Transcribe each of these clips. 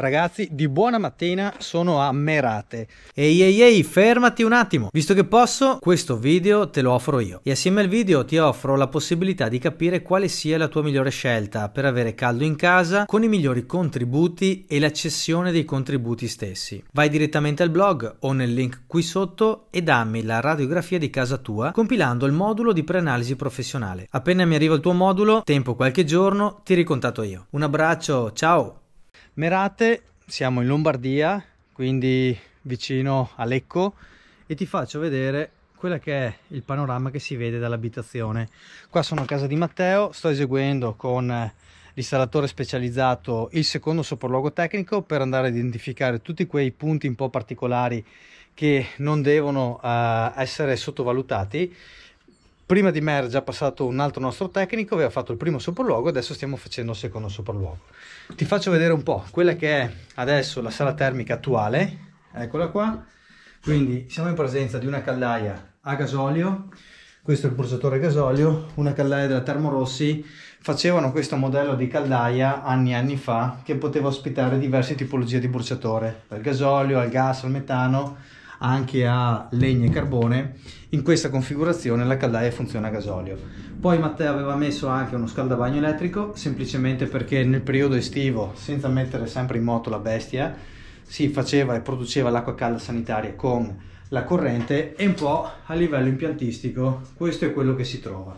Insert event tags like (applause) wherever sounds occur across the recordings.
Ragazzi, di buona mattina sono a Merate. Ehi ehi ehi, fermati un attimo. Visto che posso, questo video te lo offro io. E assieme al video ti offro la possibilità di capire quale sia la tua migliore scelta per avere caldo in casa con i migliori contributi e l'accessione dei contributi stessi. Vai direttamente al blog o nel link qui sotto e dammi la radiografia di casa tua compilando il modulo di preanalisi professionale. Appena mi arriva il tuo modulo, tempo qualche giorno, ti ricontatto io. Un abbraccio, ciao! Merate, siamo in Lombardia, quindi vicino a Lecco e ti faccio vedere quello che è il panorama che si vede dall'abitazione. Qua sono a casa di Matteo, sto eseguendo con eh, l'installatore specializzato il secondo sopralluogo tecnico per andare a identificare tutti quei punti un po' particolari che non devono uh, essere sottovalutati prima di me era già passato un altro nostro tecnico, aveva fatto il primo sopralluogo, adesso stiamo facendo il secondo sopralluogo. Ti faccio vedere un po' quella che è adesso la sala termica attuale, eccola qua. Quindi siamo in presenza di una caldaia a gasolio, questo è il bruciatore a gasolio, una caldaia della Termorossi, facevano questo modello di caldaia anni e anni fa che poteva ospitare diverse tipologie di bruciatore, dal gasolio al gas al metano, anche a legna e carbone, in questa configurazione la caldaia funziona a gasolio. Poi Matteo aveva messo anche uno scaldabagno elettrico, semplicemente perché nel periodo estivo, senza mettere sempre in moto la bestia, si faceva e produceva l'acqua calda sanitaria con la corrente e un po' a livello impiantistico questo è quello che si trova.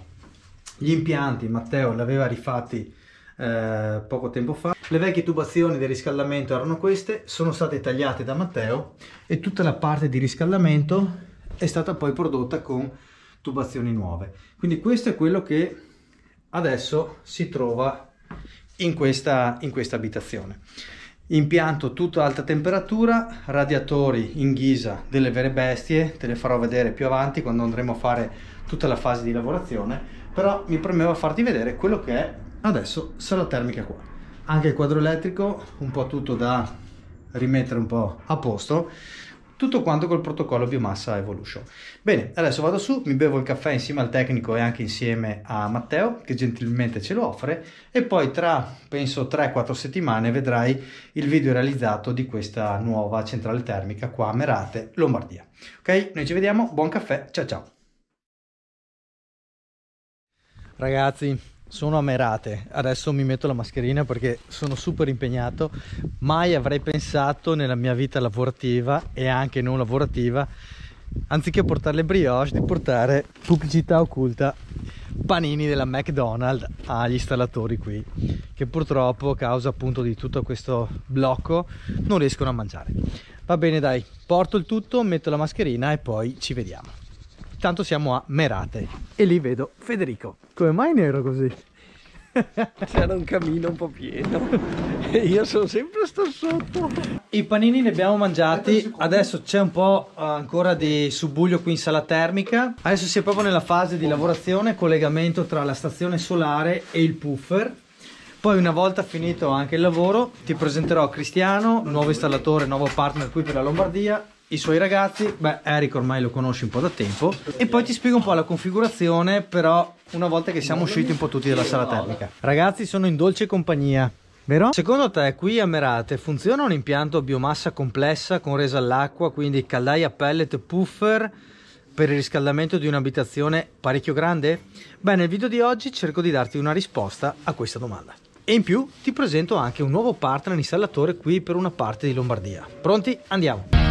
Gli impianti Matteo li aveva rifatti eh, poco tempo fa, le vecchie tubazioni del riscaldamento erano queste, sono state tagliate da Matteo e tutta la parte di riscaldamento è stata poi prodotta con tubazioni nuove. Quindi questo è quello che adesso si trova in questa, in questa abitazione. Impianto tutto a alta temperatura, radiatori in ghisa delle vere bestie, te le farò vedere più avanti quando andremo a fare tutta la fase di lavorazione, però mi premeva farti vedere quello che è adesso sala termica qua anche il quadro elettrico un po' tutto da rimettere un po' a posto tutto quanto col protocollo biomassa evolution bene adesso vado su mi bevo il caffè insieme al tecnico e anche insieme a Matteo che gentilmente ce lo offre e poi tra penso 3-4 settimane vedrai il video realizzato di questa nuova centrale termica qua a Merate Lombardia ok noi ci vediamo buon caffè ciao ciao ragazzi sono amerate. Adesso mi metto la mascherina perché sono super impegnato. Mai avrei pensato nella mia vita lavorativa e anche non lavorativa, anziché portare le brioche, di portare pubblicità occulta panini della McDonald's agli installatori qui, che purtroppo a causa appunto di tutto questo blocco non riescono a mangiare. Va bene dai, porto il tutto, metto la mascherina e poi ci vediamo. Tanto siamo a Merate e lì vedo Federico. Come mai nero così? (laughs) C'era un camino un po' pieno e io sono sempre stato sotto. I panini li abbiamo mangiati, adesso c'è un po' ancora di subbuglio qui in sala termica. Adesso si è proprio nella fase di lavorazione, collegamento tra la stazione solare e il puffer. Poi una volta finito anche il lavoro ti presenterò Cristiano, nuovo installatore, nuovo partner qui per la Lombardia i suoi ragazzi, beh Eric ormai lo conosci un po' da tempo e poi ti spiego un po' la configurazione però una volta che siamo usciti un po' tutti dalla sala termica. Ragazzi sono in dolce compagnia, vero? Secondo te qui a Merate funziona un impianto a biomassa complessa con resa all'acqua, quindi caldaia pellet puffer per il riscaldamento di un'abitazione parecchio grande? Beh nel video di oggi cerco di darti una risposta a questa domanda. E in più ti presento anche un nuovo partner installatore qui per una parte di Lombardia. Pronti? Andiamo!